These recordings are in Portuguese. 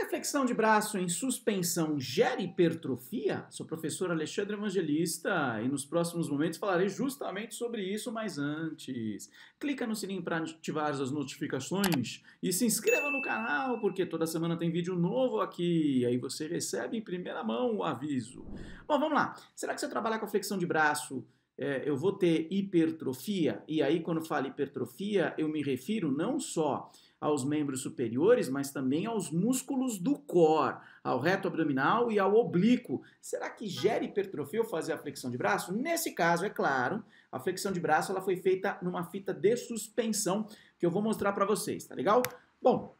que a flexão de braço em suspensão gera hipertrofia? Sou o professor Alexandre Evangelista e nos próximos momentos falarei justamente sobre isso, mas antes, clica no sininho para ativar as notificações e se inscreva no canal, porque toda semana tem vídeo novo aqui, aí você recebe em primeira mão o aviso. Bom, vamos lá. Será que se eu trabalhar com a flexão de braço é, eu vou ter hipertrofia, e aí quando falo hipertrofia, eu me refiro não só aos membros superiores, mas também aos músculos do core, ao reto abdominal e ao oblíquo. Será que gera hipertrofia ou fazer a flexão de braço? Nesse caso, é claro, a flexão de braço ela foi feita numa fita de suspensão que eu vou mostrar para vocês, tá legal? Bom,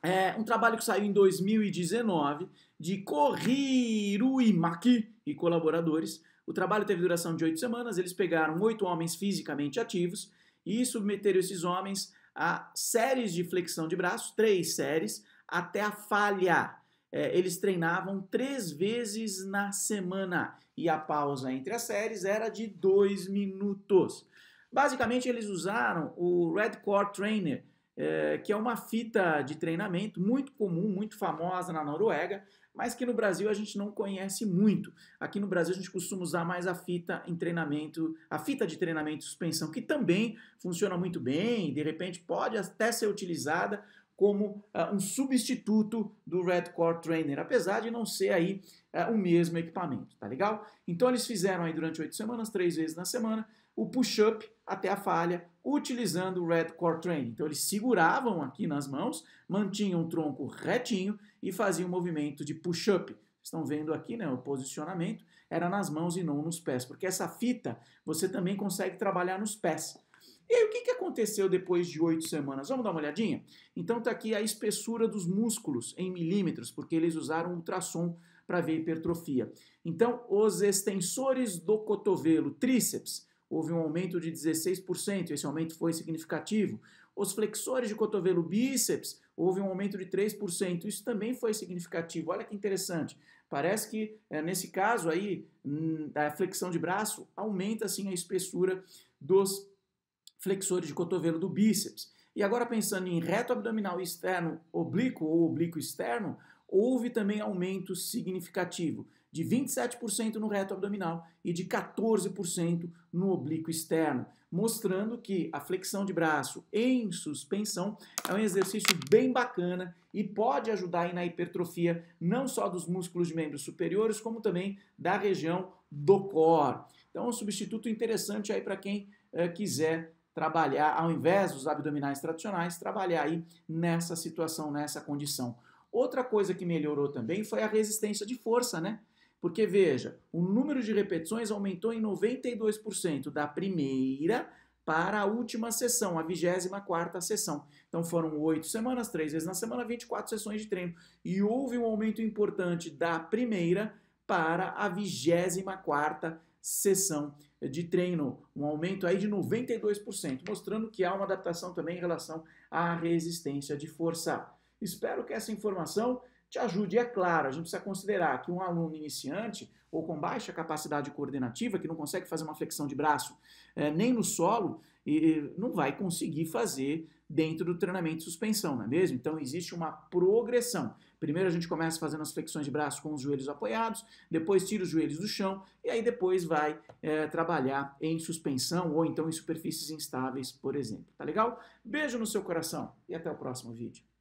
é um trabalho que saiu em 2019 de e Imaki e colaboradores o trabalho teve duração de oito semanas, eles pegaram oito homens fisicamente ativos e submeteram esses homens a séries de flexão de braço, três séries, até a falha. É, eles treinavam três vezes na semana e a pausa entre as séries era de dois minutos. Basicamente, eles usaram o Red Core Trainer é, que é uma fita de treinamento muito comum, muito famosa na Noruega, mas que no Brasil a gente não conhece muito. Aqui no Brasil a gente costuma usar mais a fita em treinamento, a fita de treinamento e suspensão, que também funciona muito bem, de repente pode até ser utilizada como uh, um substituto do Red Core Trainer, apesar de não ser aí uh, o mesmo equipamento, tá legal? Então eles fizeram aí durante oito semanas, três vezes na semana, o push-up até a falha, utilizando o Red Core Trainer. Então eles seguravam aqui nas mãos, mantinham o tronco retinho e faziam o movimento de push-up. Estão vendo aqui né, o posicionamento, era nas mãos e não nos pés, porque essa fita você também consegue trabalhar nos pés. E aí, o que, que aconteceu depois de oito semanas? Vamos dar uma olhadinha? Então está aqui a espessura dos músculos em milímetros, porque eles usaram ultrassom para ver hipertrofia. Então, os extensores do cotovelo, tríceps, houve um aumento de 16%, esse aumento foi significativo. Os flexores de cotovelo bíceps, houve um aumento de 3%, isso também foi significativo. Olha que interessante. Parece que eh, nesse caso aí, hum, a flexão de braço aumenta assim a espessura dos flexores de cotovelo do bíceps. E agora pensando em reto abdominal externo oblíquo ou oblíquo externo, houve também aumento significativo de 27% no reto abdominal e de 14% no oblíquo externo, mostrando que a flexão de braço em suspensão é um exercício bem bacana e pode ajudar aí na hipertrofia não só dos músculos de membros superiores, como também da região do core. Então é um substituto interessante aí para quem é, quiser trabalhar, ao invés dos abdominais tradicionais, trabalhar aí nessa situação, nessa condição. Outra coisa que melhorou também foi a resistência de força, né? Porque veja, o número de repetições aumentou em 92% da primeira para a última sessão, a 24 sessão. Então foram oito semanas, três vezes na semana, 24 sessões de treino. E houve um aumento importante da primeira para a 24 sessão sessão de treino, um aumento aí de 92%, mostrando que há uma adaptação também em relação à resistência de força. Espero que essa informação te ajude. E é claro, a gente precisa considerar que um aluno iniciante ou com baixa capacidade coordenativa, que não consegue fazer uma flexão de braço é, nem no solo, e não vai conseguir fazer dentro do treinamento de suspensão, não é mesmo? Então existe uma progressão. Primeiro a gente começa fazendo as flexões de braço com os joelhos apoiados, depois tira os joelhos do chão e aí depois vai é, trabalhar em suspensão ou então em superfícies instáveis, por exemplo. Tá legal? Beijo no seu coração e até o próximo vídeo.